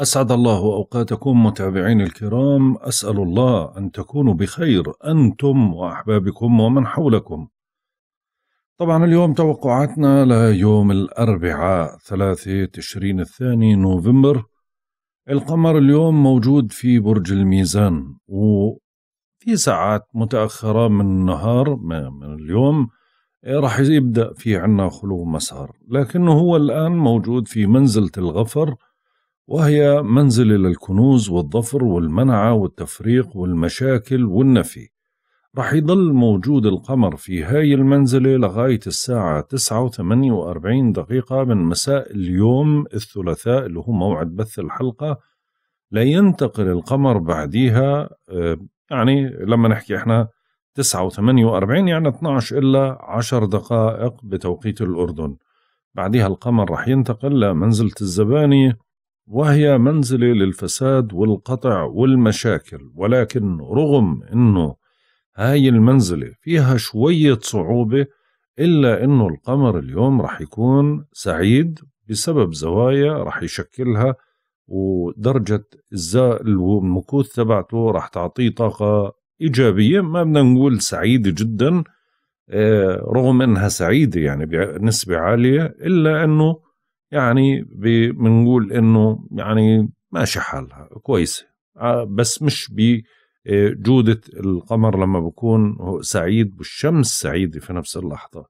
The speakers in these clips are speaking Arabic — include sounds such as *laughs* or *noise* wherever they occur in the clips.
أسعد الله أوقاتكم متابعين الكرام أسأل الله أن تكونوا بخير أنتم وأحبابكم ومن حولكم طبعا اليوم توقعاتنا ليوم الأربعاء ثلاثة تشرين الثاني نوفمبر القمر اليوم موجود في برج الميزان وفي ساعات متأخرة من النهار من اليوم إيه، راح يبدأ في عنا خلو مسار لكنه هو الآن موجود في منزلة الغفر وهي منزل للكنوز والظفر والمنعة والتفريق والمشاكل والنفي رح يضل موجود القمر في هاي المنزلة لغاية الساعة 9 و 48 دقيقة من مساء اليوم الثلاثاء اللي هو موعد بث الحلقة لينتقل القمر بعديها آه، يعني لما نحكي احنا 9 و 48 يعني 12 إلا 10 دقائق بتوقيت الأردن بعدها القمر رح ينتقل لمنزلة الزبانية وهي منزلة للفساد والقطع والمشاكل ولكن رغم أنه هاي المنزلة فيها شوية صعوبة إلا أنه القمر اليوم رح يكون سعيد بسبب زوايا رح يشكلها ودرجة المكوث تبعته رح تعطيه طاقة إيجابية ما بدنا نقول سعيدة جدا آه، رغم أنها سعيدة يعني بنسبة عالية إلا أنه يعني بنقول انه يعني ماشي حالها كويسه آه، بس مش بجودة آه، القمر لما بكون سعيد والشمس سعيدة في نفس اللحظة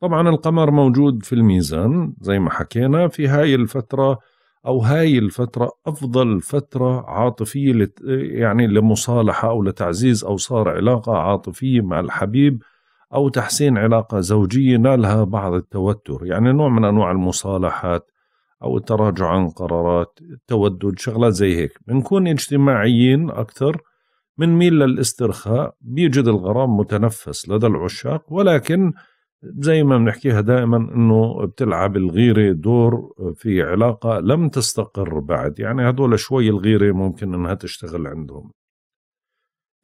طبعا القمر موجود في الميزان زي ما حكينا في هاي الفترة أو هاي الفترة أفضل فترة عاطفية يعني لمصالحة أو لتعزيز أو صار علاقة عاطفية مع الحبيب أو تحسين علاقة زوجية نالها بعض التوتر يعني نوع من أنواع المصالحات أو التراجع عن قرارات التودد شغلات زي هيك بنكون اجتماعيين أكثر بنميل للاسترخاء بيجد الغرام متنفس لدى العشاق ولكن زي ما بنحكيها دائما انه بتلعب الغيره دور في علاقه لم تستقر بعد يعني هدول شوي الغيره ممكن انها تشتغل عندهم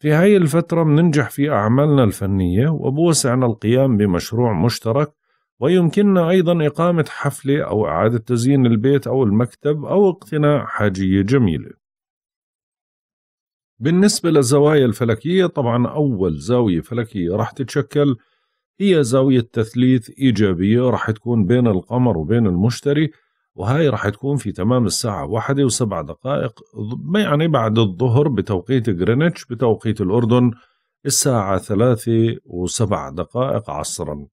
في هاي الفترة مننجح في أعمالنا الفنية وبوسعنا القيام بمشروع مشترك ويمكننا أيضا إقامة حفلة أو إعادة تزيين البيت أو المكتب أو اقتناء حاجية جميلة. بالنسبة للزوايا الفلكية طبعا أول زاوية فلكية راح تتشكل هي زاوية تثليث إيجابية راح تكون بين القمر وبين المشتري وهاي راح تكون في تمام الساعة واحدة وسبع دقائق يعني بعد الظهر بتوقيت غرينتش بتوقيت الأردن الساعة ثلاثة وسبع دقائق عصرا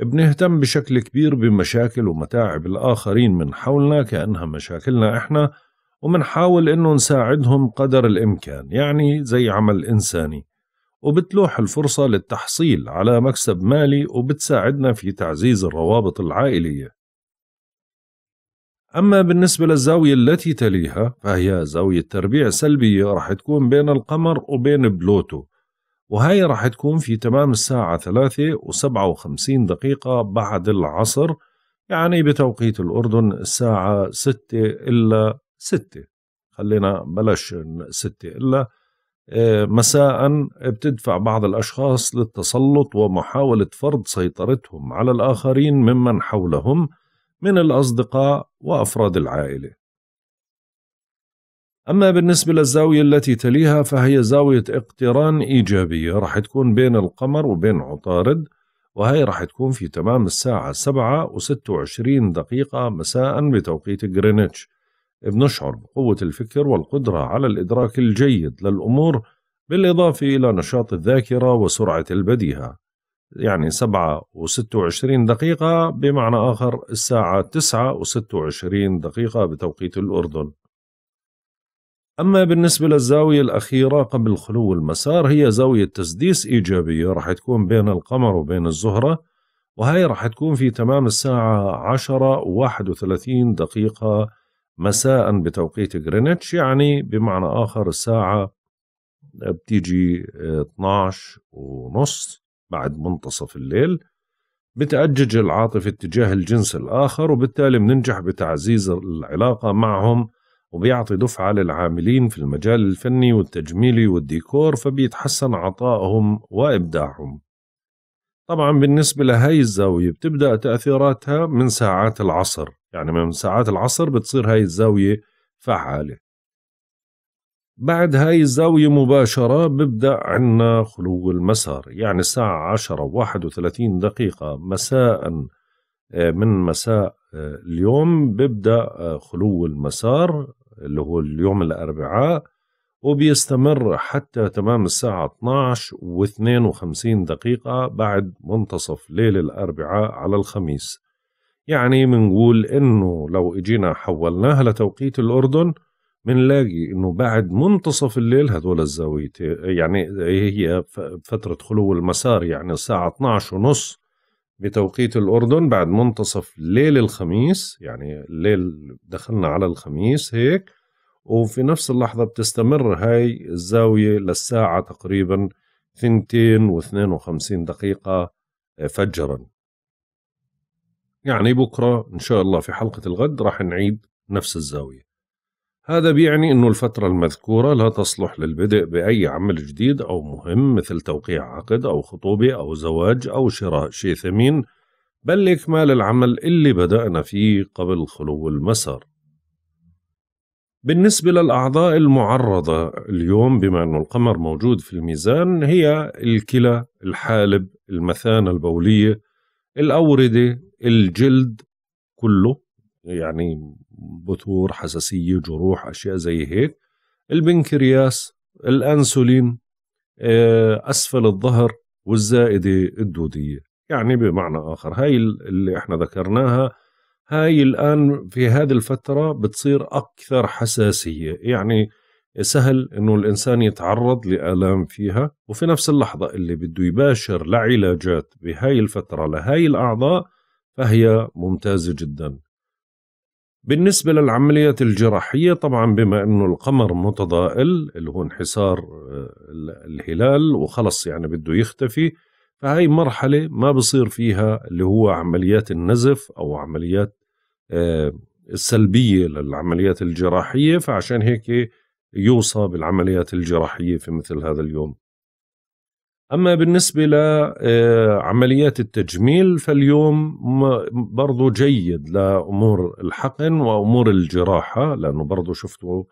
بنهتم بشكل كبير بمشاكل ومتاعب الآخرين من حولنا كأنها مشاكلنا إحنا ومنحاول إنه نساعدهم قدر الإمكان يعني زي عمل إنساني وبتلوح الفرصة للتحصيل على مكسب مالي وبتساعدنا في تعزيز الروابط العائلية أما بالنسبة للزاوية التي تليها فهي زاوية تربيع سلبية راح تكون بين القمر وبين بلوتو وهي راح تكون في تمام الساعة ثلاثة وسبعة وخمسين دقيقة بعد العصر يعني بتوقيت الأردن الساعة ستة إلا ستة خلينا بلاش ستة إلا آه، مساء بتدفع بعض الأشخاص للتسلط ومحاولة فرض سيطرتهم على الآخرين ممن حولهم من الأصدقاء وأفراد العائلة. أما بالنسبة للزاوية التي تليها فهي زاوية اقتران إيجابية رح تكون بين القمر وبين عطارد وهي رح تكون في تمام الساعة 7 و26 دقيقة مساء بتوقيت غرينتش بنشعر بقوة الفكر والقدرة على الإدراك الجيد للأمور بالإضافة إلى نشاط الذاكرة وسرعة البديهة يعني 7 و26 دقيقة بمعنى آخر الساعة 9 و26 دقيقة بتوقيت الأردن أما بالنسبة للزاوية الأخيرة قبل خلو المسار هي زاوية تسديس إيجابية رح تكون بين القمر وبين الزهرة وهي رح تكون في تمام الساعة 10 و31 دقيقة مساء بتوقيت غرينتش يعني بمعنى آخر الساعة بتيجي 12 ونص بعد منتصف الليل بتأجج العاطفة اتجاه الجنس الآخر وبالتالي بننجح بتعزيز العلاقة معهم وبيعطي دفعة للعاملين في المجال الفني والتجميلي والديكور فبيتحسن عطائهم وإبداعهم طبعا بالنسبة لهي الزاوية بتبدأ تأثيراتها من ساعات العصر يعني من ساعات العصر بتصير هاي الزاوية فعالة بعد هاي الزاوية مباشرة ببدأ عنا خلو المسار يعني الساعة عشرة واحد وثلاثين دقيقة مساء آه، من مساء آه، اليوم ببدأ آه، خلو المسار اللي هو اليوم الأربعاء وبيستمر حتى تمام الساعة 12 و 52 دقيقة بعد منتصف ليل الأربعاء على الخميس يعني منقول إنه لو إجينا حولناها لتوقيت الأردن بنلاقي انه بعد منتصف الليل هذول الزاويتين يعني هي فترة خلو المسار يعني الساعة 12 ونص بتوقيت الأردن بعد منتصف ليل الخميس يعني الليل دخلنا على الخميس هيك وفي نفس اللحظة بتستمر هاي الزاوية للساعة تقريبا ثنتين واثنين وخمسين دقيقة آه، فجرا يعني بكرة إن شاء الله في حلقة الغد راح نعيد نفس الزاوية هذا بيعني أنه الفترة المذكورة لا تصلح للبدء بأي عمل جديد أو مهم مثل توقيع عقد أو خطوبة أو زواج أو شراء شيء ثمين بل لإكمال العمل اللي بدأنا فيه قبل خلو المسار بالنسبة للأعضاء المعرضة اليوم بما أنه القمر موجود في الميزان هي الكلى، الحالب، المثانة البولية، الأوردة، الجلد كله يعني بثور حساسية جروح أشياء زي هيك البنكرياس الأنسولين آه، أسفل الظهر والزائدة الدودية يعني بمعنى آخر هاي اللي احنا ذكرناها هاي الآن في هذه الفترة بتصير أكثر حساسية يعني سهل انه الانسان يتعرض لالام فيها وفي نفس اللحظه اللي بده يباشر لعلاجات بهاي الفتره لهاي الاعضاء فهي ممتازه جدا بالنسبة للعمليات الجراحية طبعا بما أنه القمر متضائل اللي هو انحسار آه، الهلال وخلص يعني بده يختفي فهي مرحلة ما بصير فيها اللي هو عمليات النزف أو عمليات آه، السلبية للعمليات الجراحية فعشان هيك يوصى بالعمليات الجراحية في مثل هذا اليوم أما بالنسبة لعمليات آه، التجميل فاليوم برضو جيد لأمور الحقن وأمور الجراحة لأنه برضو شفتوا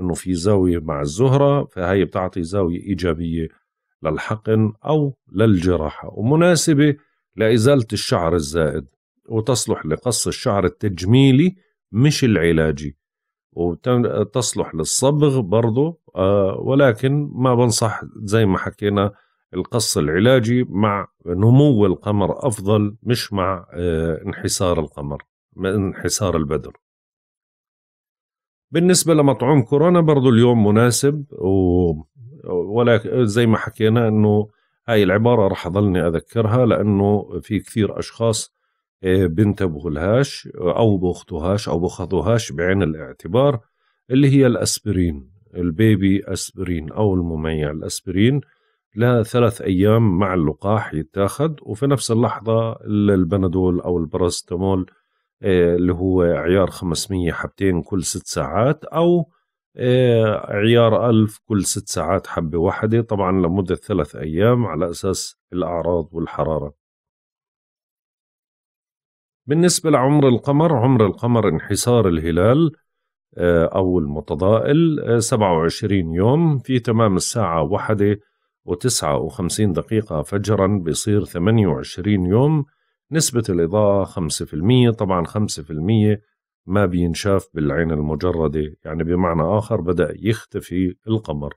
أنه في زاوية مع الزهرة فهي بتعطي زاوية إيجابية للحقن أو للجراحة ومناسبة لإزالة الشعر الزائد وتصلح لقص الشعر التجميلي مش العلاجي وتصلح للصبغ برضو آه، ولكن ما بنصح زي ما حكينا القص العلاجي مع نمو القمر أفضل مش مع آه، انحسار القمر انحسار البدر بالنسبة لمطعوم كورونا برضو اليوم مناسب و ولا زي ما حكينا انه هاي العبارة رح أظلني أذكرها لأنه في كثير أشخاص آه، بنتبهوا لهاش أو بأخذوهاش أو بأخذوهاش بعين الاعتبار اللي هي الأسبرين البيبي أسبرين أو المميع الأسبرين لثلاث أيام مع اللقاح يتاخد وفي نفس اللحظة البنادول أو البراستامول آه، اللي هو عيار 500 حبتين كل ست ساعات أو آه، عيار 1000 كل ست ساعات حبة واحدة طبعا لمدة ثلاث أيام على أساس الأعراض والحرارة بالنسبة لعمر القمر عمر القمر انحسار الهلال آه، أو المتضائل 27 يوم في تمام الساعة واحدة و وخمسين دقيقة فجرا بيصير 28 يوم نسبة الإضاءة 5% طبعا 5% ما بينشاف بالعين المجردة يعني بمعنى آخر بدأ يختفي القمر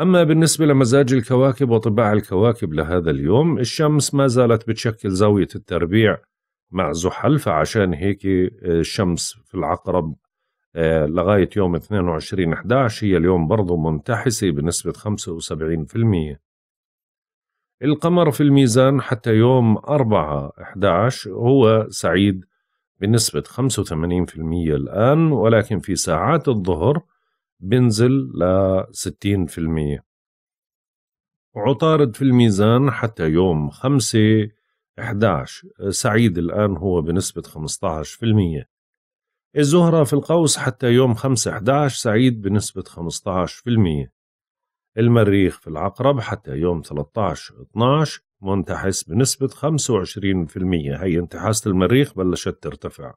أما بالنسبة لمزاج الكواكب وطباع الكواكب لهذا اليوم الشمس ما زالت بتشكل زاوية التربيع مع زحل فعشان هيك آه، الشمس في العقرب آه، لغاية يوم 22 11 هي اليوم برضو منتحسة بنسبة 75% القمر في الميزان حتى يوم 4 11 هو سعيد بنسبة 85% الآن ولكن في ساعات الظهر بنزل ل 60% عطارد في الميزان حتى يوم 5 11 سعيد الآن هو بنسبة 15% الزهرة في القوس حتى يوم 5/11 سعيد بنسبة 15% المريخ في العقرب حتى يوم 13/12 منتحس بنسبة 25% هي انتحاسة المريخ بلشت ترتفع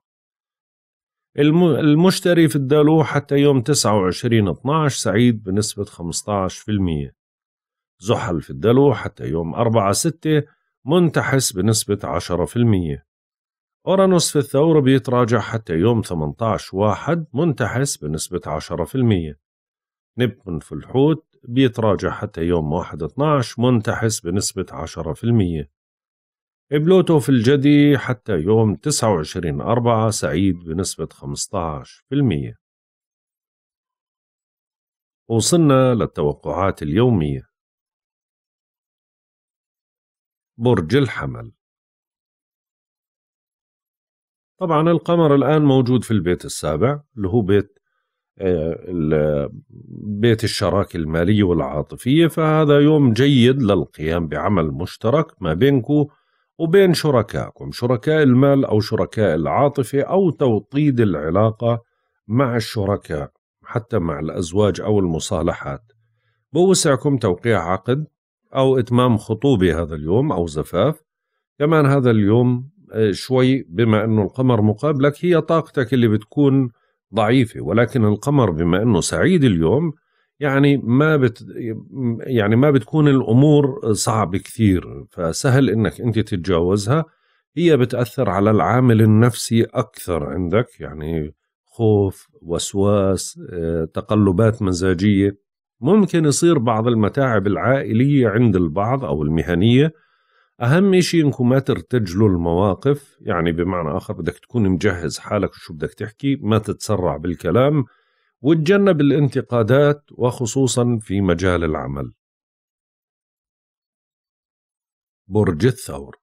المشتري في الدلو حتى يوم 29/12 سعيد بنسبة 15% زحل في الدلو حتى يوم 4/6 منتحس بنسبة 10% أورانوس في الثور بيتراجع حتى يوم 18 واحد منتحس بنسبة 10% نبتون في الحوت بيتراجع حتى يوم 1 12 منتحس بنسبة 10% بلوتو في الجدي حتى يوم 29 4 سعيد بنسبة 15% وصلنا للتوقعات اليومية برج الحمل طبعا القمر الآن موجود في البيت السابع اللي هو بيت آه، بيت الشراكة المالية والعاطفية فهذا يوم جيد للقيام بعمل مشترك ما بينكم وبين شركائكم شركاء المال أو شركاء العاطفة أو توطيد العلاقة مع الشركاء حتى مع الأزواج أو المصالحات بوسعكم توقيع عقد أو إتمام خطوبة هذا اليوم أو زفاف كمان هذا اليوم آه، شوي بما انه القمر مقابلك هي طاقتك اللي بتكون ضعيفه ولكن القمر بما انه سعيد اليوم يعني ما بت يعني ما بتكون الامور صعبه كثير فسهل انك انت تتجاوزها هي بتاثر على العامل النفسي اكثر عندك يعني خوف وسواس آه، تقلبات مزاجيه ممكن يصير بعض المتاعب العائليه عند البعض او المهنيه أهم شيء إنكم ما ترتجلوا المواقف يعني بمعنى آخر بدك تكون مجهز حالك شو بدك تحكي ما تتسرع بالكلام وتجنب الانتقادات وخصوصا في مجال العمل برج الثور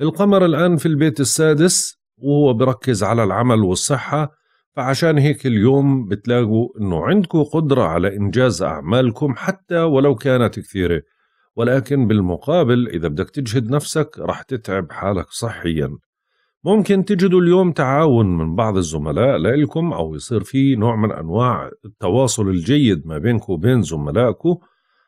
القمر الآن في البيت السادس وهو بركز على العمل والصحة فعشان هيك اليوم بتلاقوا انه عندكم قدرة على انجاز اعمالكم حتى ولو كانت كثيرة ولكن بالمقابل اذا بدك تجهد نفسك رح تتعب حالك صحيا ممكن تجدوا اليوم تعاون من بعض الزملاء لإلكم أو يصير في نوع من أنواع التواصل الجيد ما بينكم وبين زملائكم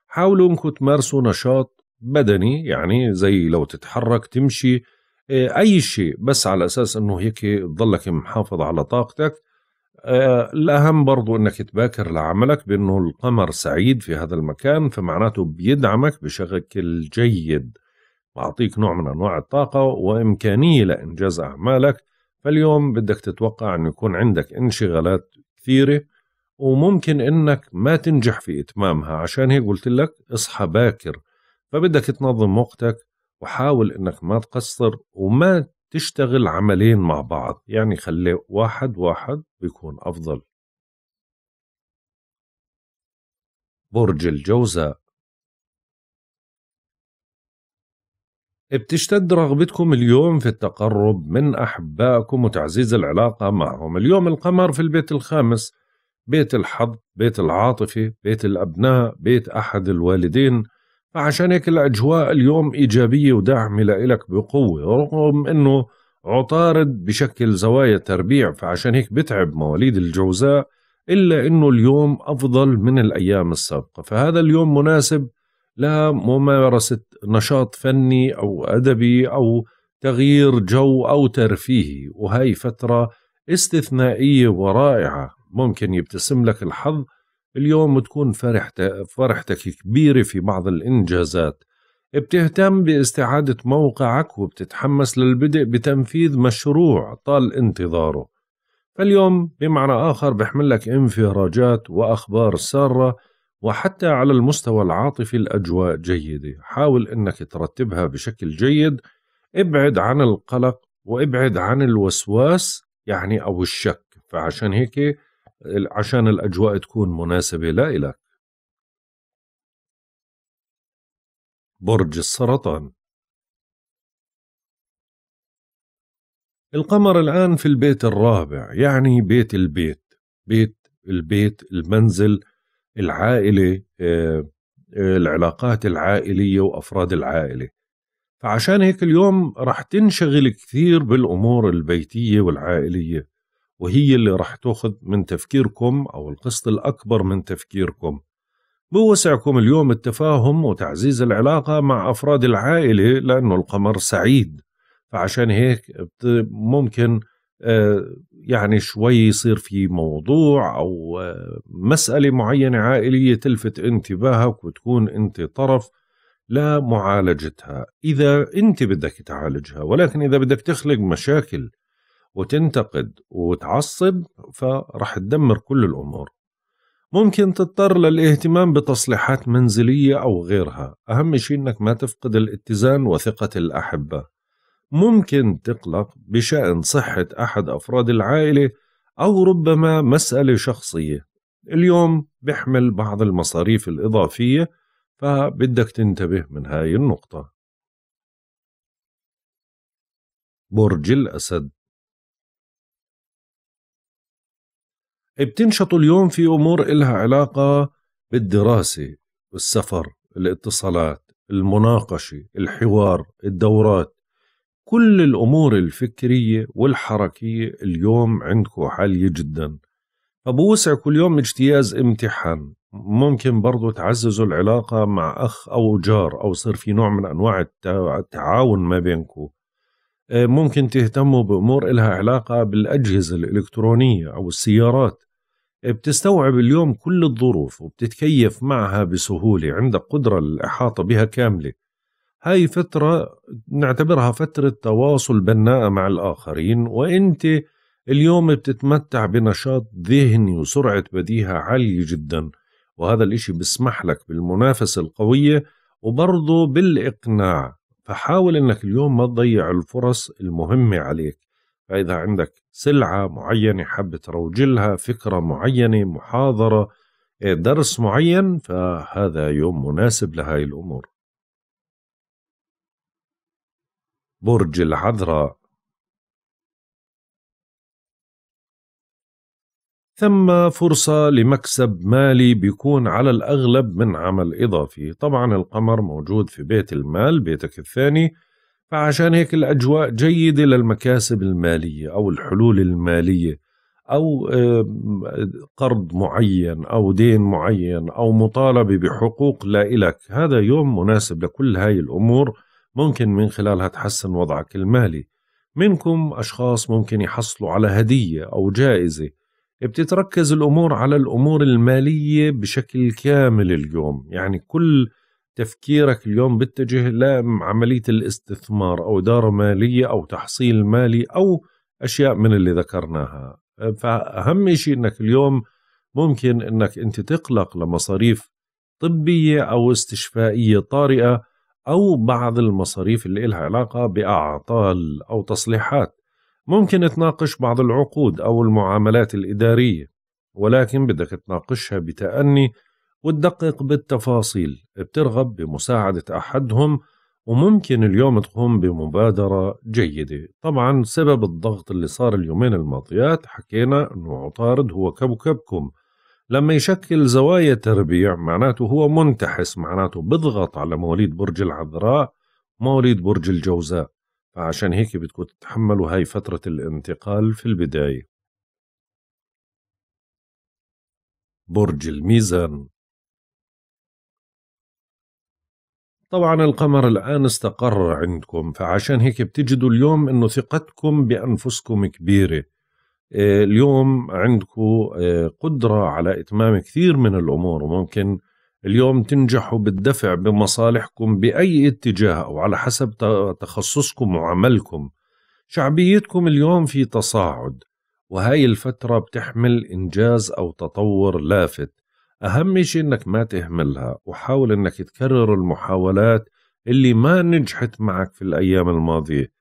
حاولوا انكم تمارسوا نشاط بدني يعني زي لو تتحرك تمشي إيه، اي شيء بس على اساس انه هيك تضلك محافظ على طاقتك آه، الأهم برضو أنك تباكر لعملك بأنه القمر سعيد في هذا المكان فمعناته بيدعمك بشكل جيد بعطيك نوع من أنواع الطاقة وإمكانية لإنجاز أعمالك فاليوم بدك تتوقع أن يكون عندك انشغالات كثيرة وممكن أنك ما تنجح في إتمامها عشان هيك قلت لك اصحى باكر فبدك تنظم وقتك وحاول أنك ما تقصر وما تشتغل عملين مع بعض يعني خلي واحد واحد بيكون أفضل برج الجوزاء بتشتد رغبتكم اليوم في التقرب من أحبائكم وتعزيز العلاقة معهم اليوم القمر في البيت الخامس بيت الحظ بيت العاطفة بيت الأبناء بيت أحد الوالدين فعشان هيك الاجواء اليوم ايجابيه وداعمه لك بقوه رغم انه عطارد بشكل زوايا تربيع فعشان هيك بتعب مواليد الجوزاء الا انه اليوم افضل من الايام السابقه فهذا اليوم مناسب لممارسه نشاط فني او ادبي او تغيير جو او ترفيهي وهي فتره استثنائيه ورائعه ممكن يبتسم لك الحظ اليوم تكون فرحتك فرحتك كبيرة في بعض الإنجازات بتهتم باستعادة موقعك وبتتحمس للبدء بتنفيذ مشروع طال انتظاره فاليوم بمعنى آخر بحملك انفراجات وأخبار سارة وحتى على المستوى العاطفي الأجواء جيدة حاول أنك ترتبها بشكل جيد ابعد عن القلق وابعد عن الوسواس يعني أو الشك فعشان هيك عشان الاجواء تكون مناسبه لا برج السرطان القمر الآن في البيت الرابع يعني بيت البيت بيت البيت المنزل العائلة آه، آه، العلاقات العائلية وأفراد العائلة فعشان هيك اليوم رح تنشغل كثير بالأمور البيتية والعائلية وهي اللي راح تاخذ من تفكيركم أو القسط الأكبر من تفكيركم بوسعكم اليوم التفاهم وتعزيز العلاقة مع أفراد العائلة لأنه القمر سعيد فعشان هيك ممكن آه، يعني شوي يصير في موضوع أو آه، مسألة معينة عائلية تلفت انتباهك وتكون أنت طرف لمعالجتها إذا أنت بدك تعالجها ولكن إذا بدك تخلق مشاكل وتنتقد وتعصب فرح تدمر كل الأمور ممكن تضطر للاهتمام بتصليحات منزلية أو غيرها أهم شيء أنك ما تفقد الاتزان وثقة الأحبة ممكن تقلق بشأن صحة أحد أفراد العائلة أو ربما مسألة شخصية اليوم بحمل بعض المصاريف الإضافية فبدك تنتبه من هاي النقطة برج الأسد بتنشطوا اليوم في أمور إلها علاقة بالدراسة السفر الاتصالات المناقشة الحوار الدورات كل الأمور الفكرية والحركية اليوم عندكم عالية جدا فبوسع كل يوم اجتياز امتحان ممكن برضو تعززوا العلاقة مع أخ أو جار أو صير في نوع من أنواع التعاون ما بينكم آه، ممكن تهتموا بأمور إلها علاقة بالأجهزة الإلكترونية أو السيارات بتستوعب اليوم كل الظروف وبتتكيف معها بسهولة عندك قدرة الإحاطة بها كاملة هاي فترة نعتبرها فترة تواصل بناءة مع الآخرين وإنت اليوم بتتمتع بنشاط ذهني وسرعة بديهة عالية جدا وهذا الإشي بسمح لك بالمنافسة القوية وبرضه بالإقناع فحاول إنك اليوم ما تضيع الفرص المهمة عليك فإذا عندك سلعة معينة حابة تروج لها فكرة معينة محاضرة إيه، درس معين فهذا يوم مناسب لهاي الأمور برج العذراء ثم فرصة لمكسب مالي بيكون على الأغلب من عمل إضافي طبعا القمر موجود في بيت المال بيتك الثاني فعشان هيك الأجواء جيدة للمكاسب المالية أو الحلول المالية أو قرض معين أو دين معين أو مطالبة بحقوق لا إلك هذا يوم مناسب لكل هاي الأمور ممكن من خلالها تحسن وضعك المالي منكم أشخاص ممكن يحصلوا على هدية أو جائزة بتتركز الأمور على الأمور المالية بشكل كامل اليوم يعني كل تفكيرك اليوم بتجه لعملية الاستثمار أو إدارة مالية أو تحصيل مالي أو أشياء من اللي ذكرناها فأهم شيء أنك اليوم ممكن أنك أنت تقلق لمصاريف طبية أو استشفائية طارئة أو بعض المصاريف اللي لها علاقة بأعطال أو تصليحات ممكن تناقش بعض العقود أو المعاملات الإدارية ولكن بدك تناقشها بتأني وتدقق بالتفاصيل بترغب بمساعدة أحدهم وممكن اليوم تقوم بمبادرة جيدة طبعا سبب الضغط اللي صار اليومين الماضيات حكينا أنه عطارد هو كوكبكم لما يشكل زوايا تربيع معناته هو منتحس معناته بضغط على مواليد برج العذراء ومواليد برج الجوزاء فعشان هيك بدكم تتحملوا هاي فترة الانتقال في البداية برج الميزان طبعا القمر الآن استقر عندكم فعشان هيك بتجدوا اليوم أنه ثقتكم بأنفسكم كبيرة آه، اليوم عندكم آه، قدرة على إتمام كثير من الأمور وممكن اليوم تنجحوا بالدفع بمصالحكم بأي اتجاه أو على حسب تخصصكم وعملكم شعبيتكم اليوم في تصاعد وهاي الفترة بتحمل إنجاز أو تطور لافت أهم شيء إنك ما تهملها وحاول إنك تكرر المحاولات اللي ما نجحت معك في الأيام الماضية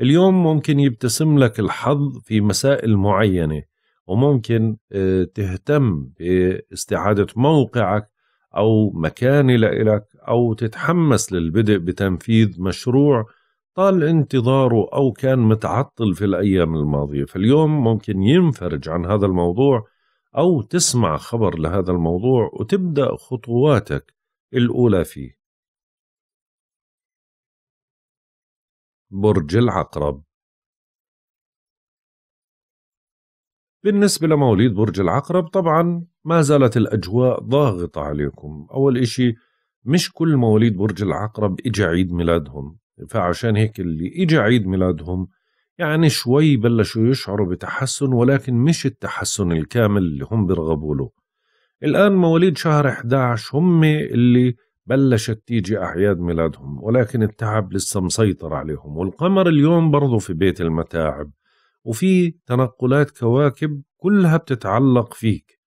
اليوم ممكن يبتسم لك الحظ في مسائل معينة وممكن آه، تهتم باستعادة موقعك أو مكانة لإلك أو تتحمس للبدء بتنفيذ مشروع طال انتظاره أو كان متعطل في الأيام الماضية فاليوم ممكن ينفرج عن هذا الموضوع أو تسمع خبر لهذا الموضوع وتبدأ خطواتك الأولى فيه برج العقرب بالنسبة لمواليد برج العقرب طبعا ما زالت الأجواء ضاغطة عليكم أول إشي مش كل مواليد برج العقرب إجا عيد ميلادهم فعشان هيك اللي إجا عيد ميلادهم يعني شوي بلشوا يشعروا بتحسن ولكن مش التحسن الكامل اللي هم بيرغبوا له الآن مواليد شهر 11 هم اللي بلشت تيجي أعياد ميلادهم ولكن التعب لسه مسيطر عليهم والقمر اليوم برضه في بيت المتاعب وفي تنقلات كواكب كلها بتتعلق فيك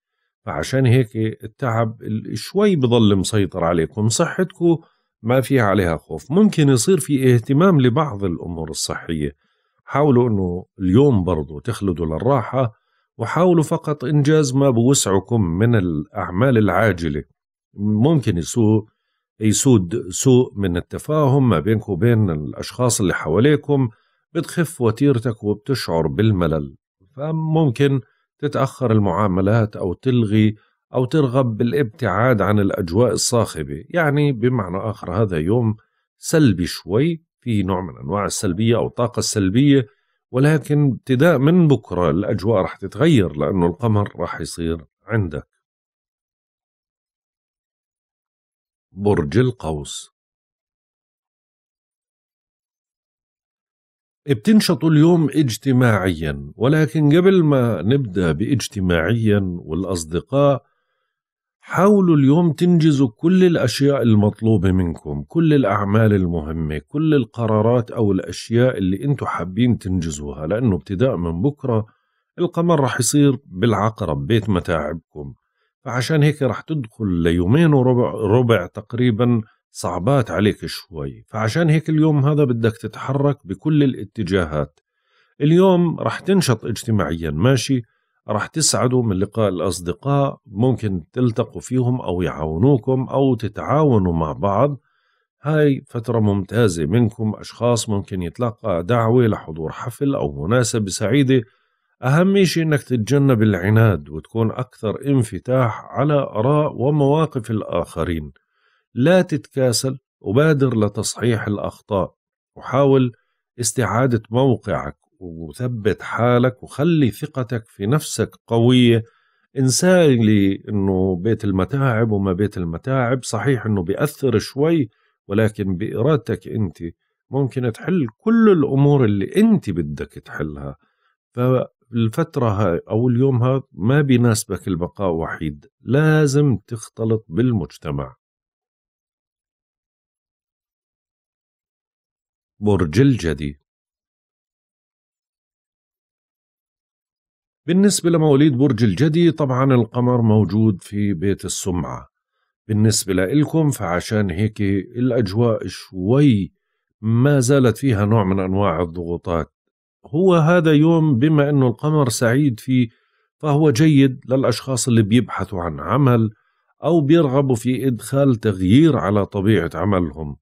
فعشان هيك التعب شوي بضل مسيطر عليكم صحتكم ما فيها عليها خوف ممكن يصير في اهتمام لبعض الأمور الصحية حاولوا انه اليوم برضو تخلدوا للراحه وحاولوا فقط انجاز ما بوسعكم من الاعمال العاجله ممكن يسوء يسود سوء من التفاهم ما بينك وبين الاشخاص اللي حواليكم بتخف وتيرتك وبتشعر بالملل فممكن تتاخر المعاملات او تلغي او ترغب بالابتعاد عن الاجواء الصاخبه يعني بمعنى اخر هذا يوم سلبي شوي في نوع من انواع السلبيه او الطاقه السلبيه ولكن ابتداء من بكره الاجواء راح تتغير لانه القمر راح يصير عندك. برج القوس بتنشطوا اليوم اجتماعيا ولكن قبل ما نبدا باجتماعيا والاصدقاء حاولوا اليوم تنجزوا كل الأشياء المطلوبة منكم كل الأعمال المهمة كل القرارات أو الأشياء اللي أنتم حابين تنجزوها لأنه ابتداء من بكرة القمر رح يصير بالعقرب بيت متاعبكم فعشان هيك رح تدخل ليومين وربع ربع تقريبا صعبات عليك شوي فعشان هيك اليوم هذا بدك تتحرك بكل الاتجاهات اليوم رح تنشط اجتماعيا ماشي راح تسعدوا من لقاء الأصدقاء ممكن تلتقوا فيهم أو يعاونوكم أو تتعاونوا مع بعض هاي فترة ممتازة منكم أشخاص ممكن يتلقى دعوة لحضور حفل أو مناسبة سعيدة أهم شيء أنك تتجنب العناد وتكون أكثر انفتاح على آراء ومواقف الآخرين لا تتكاسل وبادر لتصحيح الأخطاء وحاول استعادة موقعك وثبت حالك وخلي ثقتك في نفسك قوية انسى لي انه بيت المتاعب وما بيت المتاعب صحيح انه بيأثر شوي ولكن بإرادتك انت ممكن تحل كل الامور اللي انت بدك تحلها فالفترة هاي او اليوم هذا ما بيناسبك البقاء وحيد لازم تختلط بالمجتمع برج الجدي بالنسبة لمواليد برج الجدي طبعا القمر موجود في بيت السمعة بالنسبة لإلكم فعشان هيك الأجواء شوي ما زالت فيها نوع من أنواع الضغوطات هو هذا يوم بما أنه القمر سعيد فيه فهو جيد للأشخاص اللي بيبحثوا عن عمل أو بيرغبوا في إدخال تغيير على طبيعة عملهم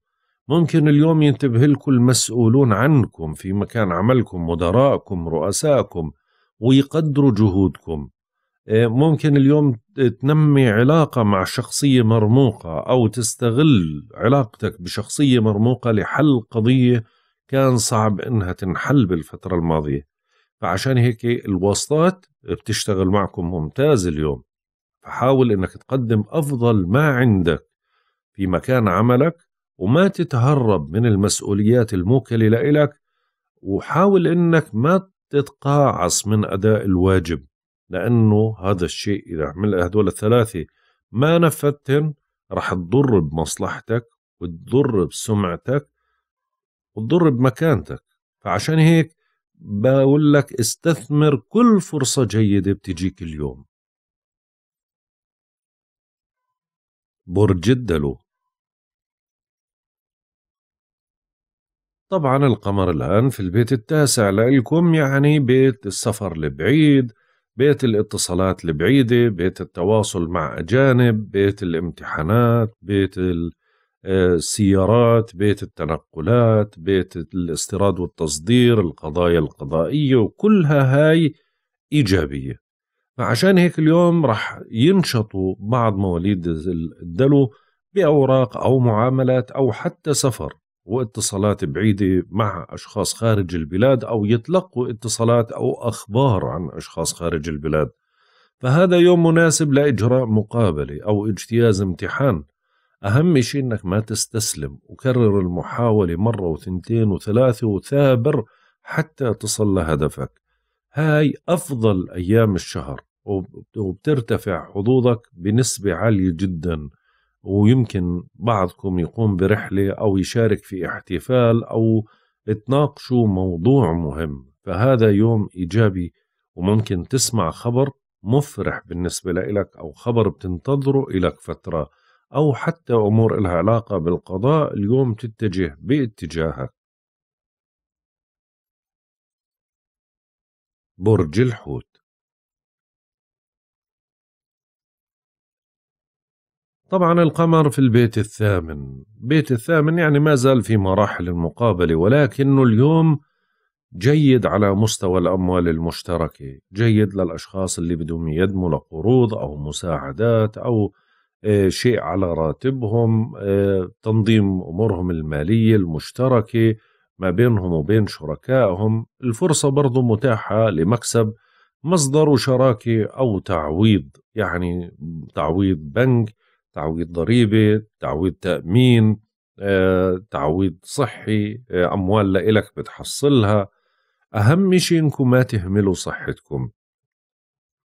ممكن اليوم ينتبه لكم المسؤولون عنكم في مكان عملكم مدراءكم رؤسائكم ويقدروا جهودكم إيه، ممكن اليوم تنمي علاقة مع شخصية مرموقة أو تستغل علاقتك بشخصية مرموقة لحل قضية كان صعب إنها تنحل بالفترة الماضية فعشان هيك الواسطات بتشتغل معكم ممتاز اليوم فحاول إنك تقدم أفضل ما عندك في مكان عملك وما تتهرب من المسؤوليات الموكلة لإلك وحاول إنك ما تتقاعص من أداء الواجب لأنه هذا الشيء إذا عمل هدول الثلاثة ما نفذتهم رح تضر بمصلحتك وتضر بسمعتك وتضر بمكانتك فعشان هيك بقول لك استثمر كل فرصة جيدة بتجيك اليوم برج الدلو طبعا القمر الآن في البيت التاسع لإلكم يعني بيت السفر البعيد بيت الاتصالات البعيدة بيت التواصل مع أجانب بيت الامتحانات بيت آه، السيارات بيت التنقلات بيت الاستيراد والتصدير القضايا القضائية وكلها هاي إيجابية فعشان هيك اليوم رح ينشطوا بعض مواليد الدلو بأوراق أو معاملات أو حتى سفر واتصالات بعيدة مع أشخاص خارج البلاد أو يتلقوا اتصالات أو أخبار عن أشخاص خارج البلاد فهذا يوم مناسب لإجراء مقابلة أو اجتياز امتحان أهم شيء إنك ما تستسلم وكرر المحاولة مرة وثنتين وثلاثة وثابر حتى تصل لهدفك هاي أفضل أيام الشهر وبترتفع حظوظك بنسبة عالية جداً ويمكن بعضكم يقوم برحلة أو يشارك في احتفال أو تناقشوا موضوع مهم فهذا يوم إيجابي وممكن تسمع خبر مفرح بالنسبة لإلك أو خبر بتنتظره إلك فترة أو حتى أمور إلها علاقة بالقضاء اليوم تتجه باتجاهك برج الحوت طبعا القمر في البيت الثامن بيت الثامن يعني ما زال في مراحل المقابلة ولكنه اليوم جيد على مستوى الأموال المشتركة جيد للأشخاص اللي بدهم يدموا لقروض أو مساعدات أو آه، شيء على راتبهم آه، تنظيم أمورهم المالية المشتركة ما بينهم وبين شركائهم الفرصة برضو متاحة لمكسب مصدر شراكة أو تعويض يعني تعويض بنك تعويض ضريبه تعويض تامين آه، تعويض صحي آه، اموال لإلك بتحصلها اهم شيء انكم ما تهملوا صحتكم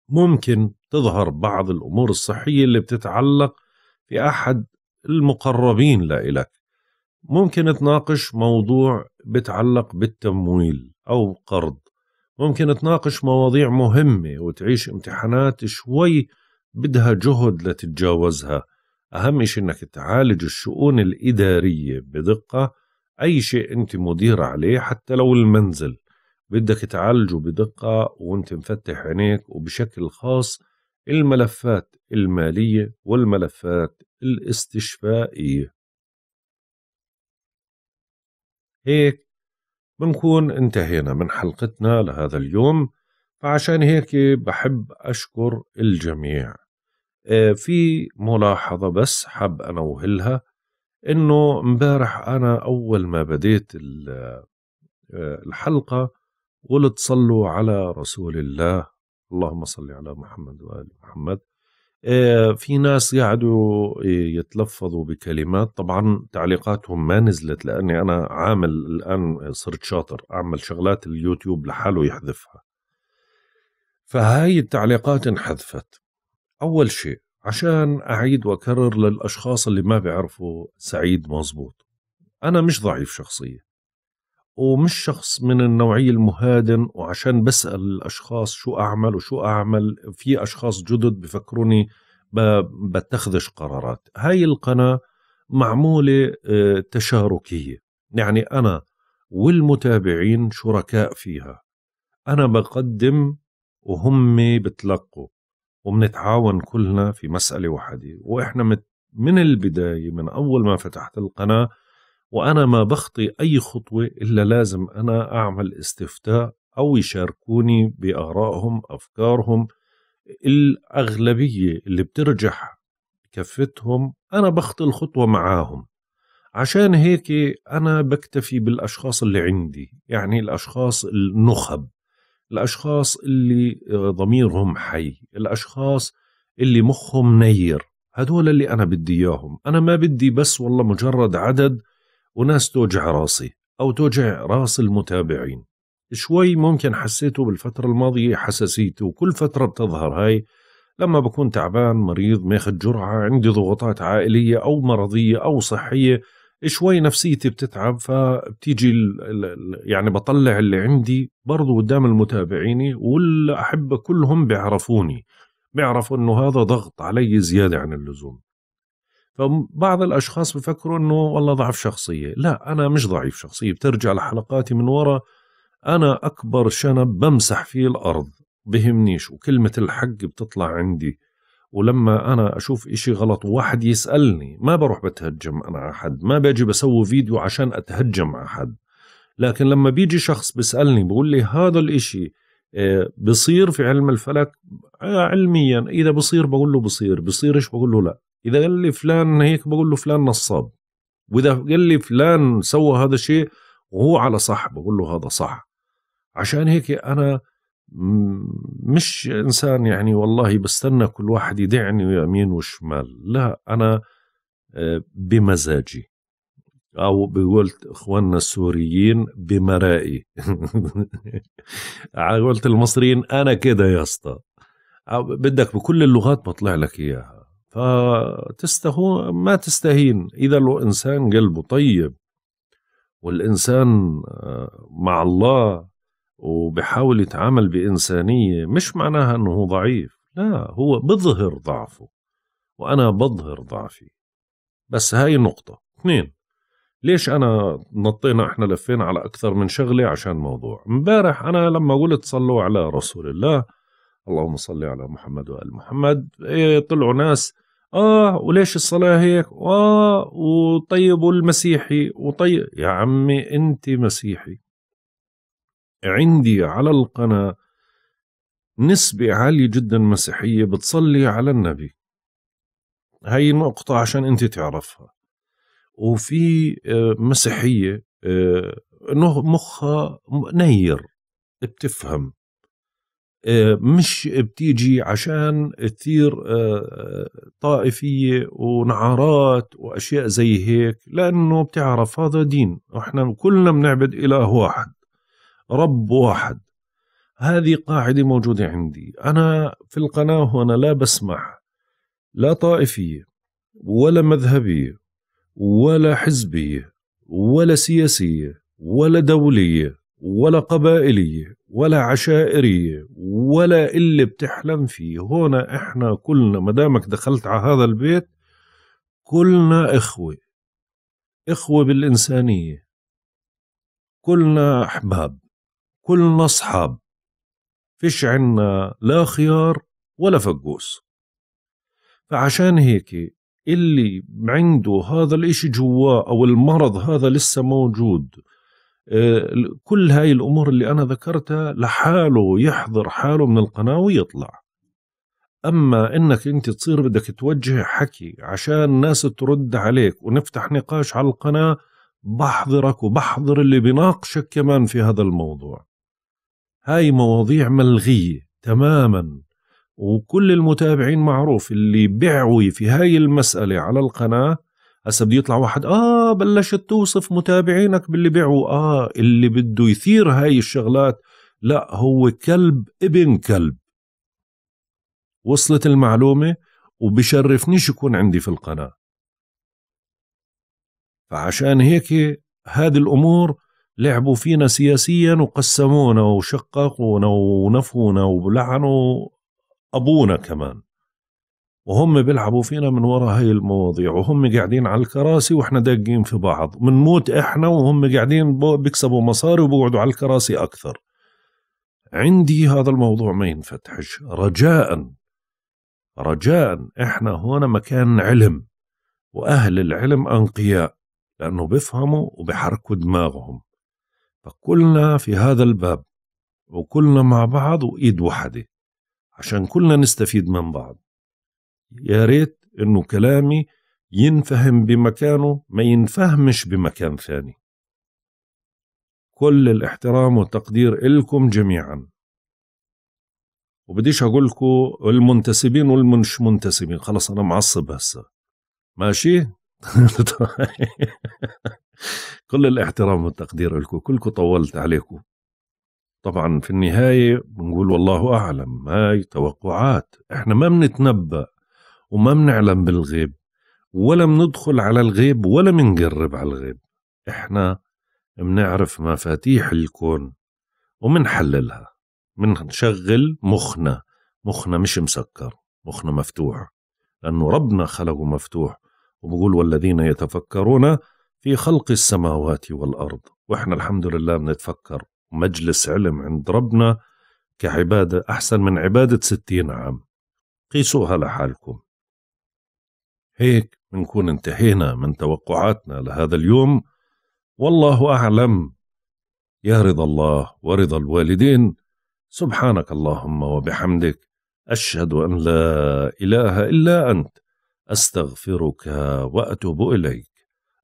ممكن تظهر بعض الامور الصحيه اللي بتتعلق في احد المقربين لإلك ممكن تناقش موضوع بتعلق بالتمويل او قرض ممكن تناقش مواضيع مهمه وتعيش امتحانات شوي بدها جهد لتتجاوزها أهم شيء إنك تعالج الشؤون الإدارية بدقة أي شيء أنت مدير عليه حتى لو المنزل بدك تعالجه بدقة وأنت مفتح عينيك وبشكل خاص الملفات المالية والملفات الاستشفائية هيك بنكون انتهينا من حلقتنا لهذا اليوم فعشان هيك بحب أشكر الجميع آه، في ملاحظة بس حاب أنوهلها إنه امبارح أنا أول ما بديت آه، الحلقة قلت صلوا على رسول الله اللهم صل على محمد وآل محمد آه، في ناس قعدوا يتلفظوا بكلمات طبعا تعليقاتهم ما نزلت لاني انا عامل الان صرت شاطر اعمل شغلات اليوتيوب لحاله يحذفها فهاي التعليقات انحذفت أول شيء عشان أعيد وأكرر للأشخاص اللي ما بيعرفوا سعيد مظبوط أنا مش ضعيف شخصية ومش شخص من النوعية المهادن وعشان بسأل الأشخاص شو أعمل وشو أعمل في أشخاص جدد بفكروني بتخذش قرارات هاي القناة معمولة آه، تشاركية يعني أنا والمتابعين شركاء فيها أنا بقدم وهم بتلقوا وبنتعاون كلنا في مسألة واحدة وإحنا مت من البداية من أول ما فتحت القناة وأنا ما بخطي أي خطوة إلا لازم أنا أعمل استفتاء أو يشاركوني بآرائهم أفكارهم الأغلبية اللي بترجح كفتهم أنا بخطي الخطوة معاهم عشان هيك أنا بكتفي بالأشخاص اللي عندي يعني الأشخاص النخب الأشخاص اللي ضميرهم حي الأشخاص اللي مخهم نير هدول اللي أنا بدي إياهم أنا ما بدي بس والله مجرد عدد وناس توجع راسي أو توجع راس المتابعين شوي ممكن حسيته بالفترة الماضية حساسيته وكل فترة بتظهر هاي لما بكون تعبان مريض ماخذ جرعة عندي ضغوطات عائلية أو مرضية أو صحية شوي نفسيتي بتتعب فبتيجي الـ الـ يعني بطلع اللي عندي برضو قدام المتابعين والأحبة كلهم بيعرفوني بيعرفوا انه هذا ضغط علي زيادة عن اللزوم فبعض الأشخاص بفكروا انه والله ضعف شخصية لا أنا مش ضعيف شخصية بترجع لحلقاتي من ورا أنا أكبر شنب بمسح فيه الأرض بهمنيش وكلمة الحق بتطلع عندي ولما أنا أشوف إشي غلط وواحد يسألني ما بروح بتهجم أنا على حد ما باجي بسوي فيديو عشان أتهجم على حد لكن لما بيجي شخص بيسألني بقول لي هذا الإشي آه، بصير في علم الفلك آه، علميا إذا بصير بقول له بصير بصيرش بقول له لا إذا قال لي فلان هيك بقول له فلان نصاب وإذا قال لي فلان سوى هذا الشيء وهو على صح بقول له هذا صح عشان هيك أنا مش انسان يعني والله بستنى كل واحد يدعني يمين وشمال لا انا آه، بمزاجي او بقولت اخواننا السوريين بمرائي *laughs* قلت المصريين انا كده يا اسطى بدك بكل اللغات بطلع لك اياها فتستهو ما تستهين اذا الانسان قلبه طيب والانسان آه، مع الله وبحاول يتعامل بإنسانية مش معناها أنه هو ضعيف لا هو بظهر ضعفه وأنا بظهر ضعفي بس هاي نقطة اثنين ليش أنا نطينا إحنا لفينا على أكثر من شغلة عشان موضوع امبارح أنا لما قلت صلوا على رسول الله اللهم صل على محمد وآل محمد إيه طلعوا ناس آه وليش الصلاة هيك آه وطيب المسيحي وطيب يا عمي أنت مسيحي عندي على القناة نسبة عالية جدا مسيحية بتصلي على النبي هاي نقطة عشان أنت تعرفها وفي آه، مسيحية آه، مخها نير بتفهم آه، مش بتيجي عشان تثير طائفية ونعرات وأشياء زي هيك لأنه بتعرف هذا دين وإحنا كلنا بنعبد إله واحد رب واحد هذه قاعدة موجودة عندي أنا في القناة وأنا لا بسمح لا طائفية ولا مذهبية ولا حزبية ولا سياسية ولا دولية ولا قبائلية ولا عشائرية ولا اللي بتحلم فيه هنا احنا كلنا مدامك دخلت على هذا البيت كلنا إخوة إخوة بالإنسانية كلنا أحباب كلنا أصحاب فيش عنا لا خيار ولا فقوس فعشان هيك اللي عنده هذا الإشي جواه أو المرض هذا لسه موجود آه، كل هاي الأمور اللي أنا ذكرتها لحاله يحضر حاله من القناة ويطلع أما إنك أنت تصير بدك توجه حكي عشان الناس ترد عليك ونفتح نقاش على القناة بحضرك وبحضر اللي بناقشك كمان في هذا الموضوع هاي مواضيع ملغية تماما وكل المتابعين معروف اللي بيعوي في هاي المسألة على القناة هسا بده يطلع واحد اه بلشت توصف متابعينك باللي بيعوا اه اللي بده يثير هاي الشغلات لا هو كلب ابن كلب وصلت المعلومة وبشرفنيش يكون عندي في القناة فعشان هيك هذه الأمور لعبوا فينا سياسيا وقسمونا وشققونا ونفونا ولعنوا أبونا كمان وهم بيلعبوا فينا من وراء هاي المواضيع وهم قاعدين على الكراسي واحنا داقين في بعض بنموت احنا وهم قاعدين بيكسبوا مصاري وبيقعدوا على الكراسي اكثر عندي هذا الموضوع ما ينفتحش رجاء رجاء احنا هنا مكان علم واهل العلم انقياء لانه بيفهموا وبيحركوا دماغهم فكلنا في هذا الباب وكلنا مع بعض وإيد وحدة عشان كلنا نستفيد من بعض يا ريت إنه كلامي ينفهم بمكانه ما ينفهمش بمكان ثاني كل الاحترام والتقدير إلكم جميعا وبديش أقولكو المنتسبين والمنش منتسبين خلاص أنا معصب هسه ماشي *laughs* كل الاحترام والتقدير لكم كلكم طولت عليكم طبعا في النهاية بنقول والله أعلم هاي توقعات احنا ما بنتنبأ وما بنعلم بالغيب ولا بندخل على الغيب ولا بنقرب على الغيب احنا بنعرف مفاتيح الكون ومنحللها منشغل مخنا مخنا مش مسكر مخنا مفتوح لأنه ربنا خلقه مفتوح وبقول والذين يتفكرون في خلق السماوات والأرض وإحنا الحمد لله بنتفكر مجلس علم عند ربنا كعبادة أحسن من عبادة ستين عام قيسوها لحالكم هيك بنكون انتهينا من توقعاتنا لهذا اليوم والله أعلم يا رضا الله ورضا الوالدين سبحانك اللهم وبحمدك أشهد أن لا إله إلا أنت أستغفرك وأتوب إليك